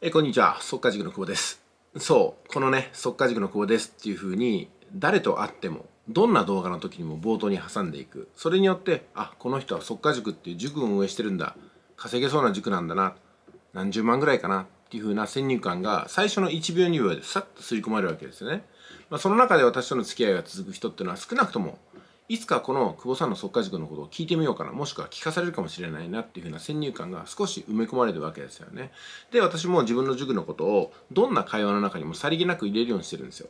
えこんにちは速稼塾の久保ですそうこのね速稼塾の久保ですっていう風に誰と会ってもどんな動画の時にも冒頭に挟んでいくそれによってあこの人は速稼塾っていう塾を運営してるんだ稼げそうな塾なんだな何十万ぐらいかなっていう風な先入観が最初の1秒2秒でさっと吸い込まれるわけですよね、まあ、その中で私との付き合いが続く人っていうのは少なくともいつかこの久保さんの即家塾のことを聞いてみようかな、もしくは聞かされるかもしれないなっていうふうな先入観が少し埋め込まれるわけですよね。で、私も自分の塾のことをどんな会話の中にもさりげなく入れるようにしてるんですよ。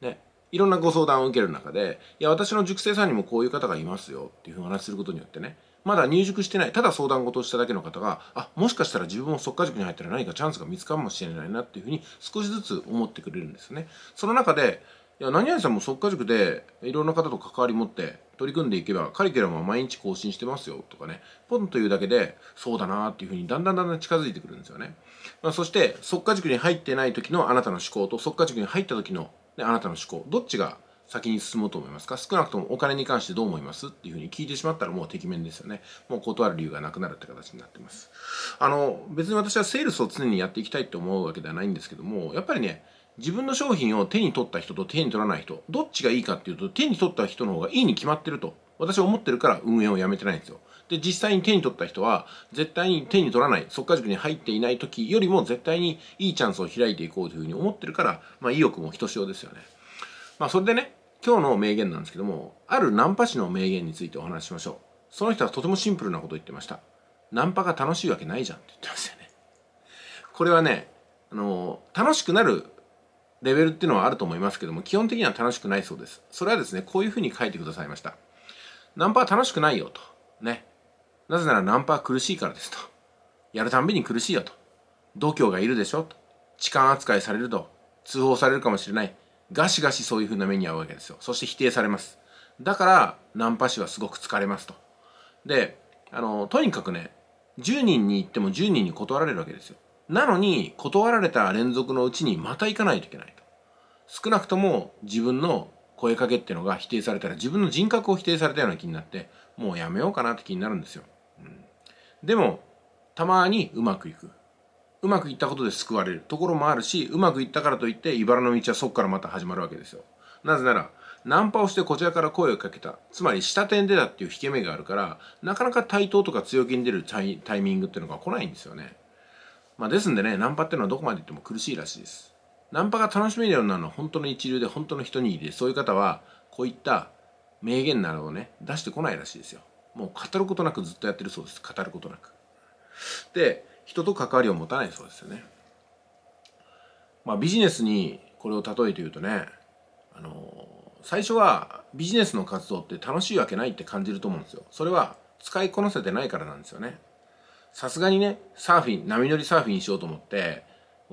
ね。いろんなご相談を受ける中で、いや、私の塾生さんにもこういう方がいますよっていうふうにお話しすることによってね、まだ入塾してない、ただ相談事をしただけの方が、あ、もしかしたら自分も即家塾に入ったら何かチャンスが見つかるかもしれないなっていうふうに少しずつ思ってくれるんですね。その中で、いや何々さんも即家塾でいろんな方と関わり持って取り組んでいけばカリキュラムは毎日更新してますよとかねポンというだけでそうだなっていうふうにだんだんだんだん近づいてくるんですよね、まあ、そして即家塾に入ってない時のあなたの思考と即家塾に入った時の、ね、あなたの思考どっちが先に進もうと思いますか少なくともお金に関してどう思いますっていうふうに聞いてしまったらもうてきめんですよね。もう断る理由がなくなるって形になってます。あの、別に私はセールスを常にやっていきたいって思うわけではないんですけども、やっぱりね、自分の商品を手に取った人と手に取らない人どっちがいいかっていうと手に取った人の方がいいに決まってると私は思ってるから運営をやめてないんですよで実際に手に取った人は絶対に手に取らない即か塾に入っていない時よりも絶対にいいチャンスを開いていこうというふうに思ってるから、まあ、意欲もひとしおですよねまあそれでね今日の名言なんですけどもあるナンパ師の名言についてお話ししましょうその人はとてもシンプルなことを言ってましたナンパが楽しいわけないじゃんって言ってましたよねこれはねあの楽しくなるレベルっていうのはあると思いますけども、基本的には楽しくないそうです。それはですね、こういうふうに書いてくださいました。ナンパは楽しくないよと。ね。なぜならナンパは苦しいからですと。やるたんびに苦しいよと。度胸がいるでしょと。痴漢扱いされると。通報されるかもしれない。ガシガシそういうふうな目に遭うわけですよ。そして否定されます。だから、ナンパ師はすごく疲れますと。で、あの、とにかくね、10人に行っても10人に断られるわけですよ。なのに、断られた連続のうちにまた行かないといけない。少なくとも自分の声かけっていうのが否定されたら自分の人格を否定されたような気になってもうやめようかなって気になるんですよ、うん、でもたまにうまくいくうまくいったことで救われるところもあるしうまくいったからといって茨の道はそこからまた始まるわけですよなぜならナンパをしてこちらから声をかけたつまり下手に出たっていう引け目があるからなかなか対等とか強気に出るタイミングっていうのが来ないんですよね、まあ、ですんでねナンパっていうのはどこまでいっても苦しいらしいですナンパが楽しめるようになるのは本当の一流で本当の人にいでそういう方はこういった名言などをね出してこないらしいですよもう語ることなくずっとやってるそうです語ることなくで人と関わりを持たないそうですよねまあビジネスにこれを例えて言うとねあの最初はビジネスの活動って楽しいわけないって感じると思うんですよそれは使いこなせてないからなんですよねさすがにねサーフィン波乗りサーフィンしようと思って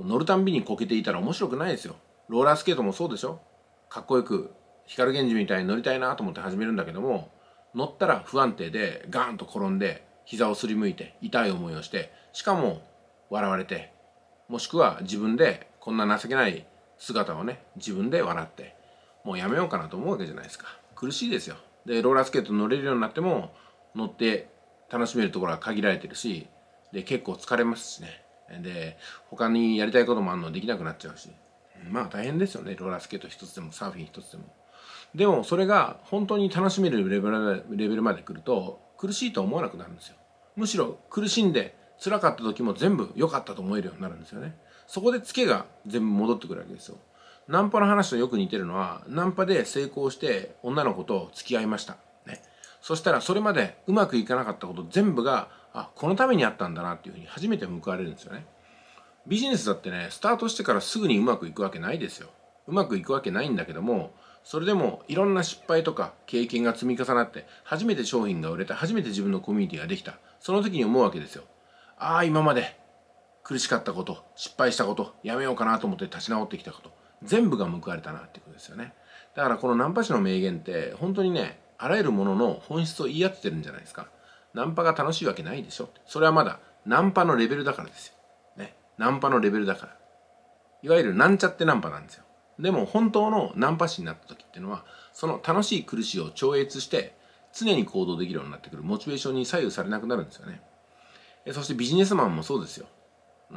乗るたんびにこけていたら面白くないですよローラースケートもそうでしょかっこよく光源氏みたいに乗りたいなと思って始めるんだけども乗ったら不安定でガーンと転んで膝をすりむいて痛い思いをしてしかも笑われてもしくは自分でこんな情けない姿をね自分で笑ってもうやめようかなと思うわけじゃないですか苦しいですよでローラースケート乗れるようになっても乗って楽しめるところは限られてるしで結構疲れますしねで他にやりたいこともあるのできなくなっちゃうしまあ大変ですよねローラースケート一つでもサーフィン一つでもでもそれが本当に楽しめるレベルレベルまで来ると苦しいと思わなくなるんですよむしろ苦しんで辛かった時も全部良かったと思えるようになるんですよねそこでツケが全部戻ってくるわけですよナンパの話とよく似てるのはナンパで成功して女の子と付き合いましたねそしたらそれまでうまくいかなかったこと全部があこのためにあったんだなっていうふうに初めて報われるんですよねビジネスだってねスタートしてからすぐにうまくいくわけないですようまくいくわけないんだけどもそれでもいろんな失敗とか経験が積み重なって初めて商品が売れた初めて自分のコミュニティができたその時に思うわけですよああ今まで苦しかったこと失敗したことやめようかなと思って立ち直ってきたこと全部が報われたなっていうことですよねだからこのナンパ師の名言って本当にねあらゆるものの本質を言い当ててるんじゃないですかナンパが楽しいわけないでしょそれはまだナンパのレベルだからですよ、ね、ナンパのレベルだからいわゆるなんちゃってナンパなんですよでも本当のナンパ師になった時っていうのはその楽しい苦しいを超越して常に行動できるようになってくるモチベーションに左右されなくなるんですよねそしてビジネスマンもそうですよ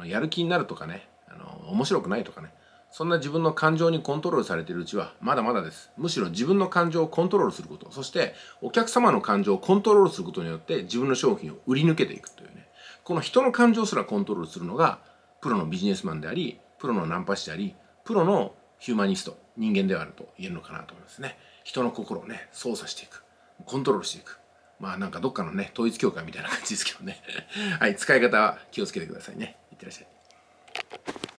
やる気になるとかねあの面白くないとかねそんな自分の感情にコントロールされているうちはまだまだです。むしろ自分の感情をコントロールすること、そしてお客様の感情をコントロールすることによって自分の商品を売り抜けていくというね。この人の感情すらコントロールするのがプロのビジネスマンであり、プロのナンパ師であり、プロのヒューマニスト、人間ではあると言えるのかなと思いますね。人の心をね、操作していく。コントロールしていく。まあなんかどっかのね、統一教会みたいな感じですけどね。はい、使い方は気をつけてくださいね。いってらっしゃい。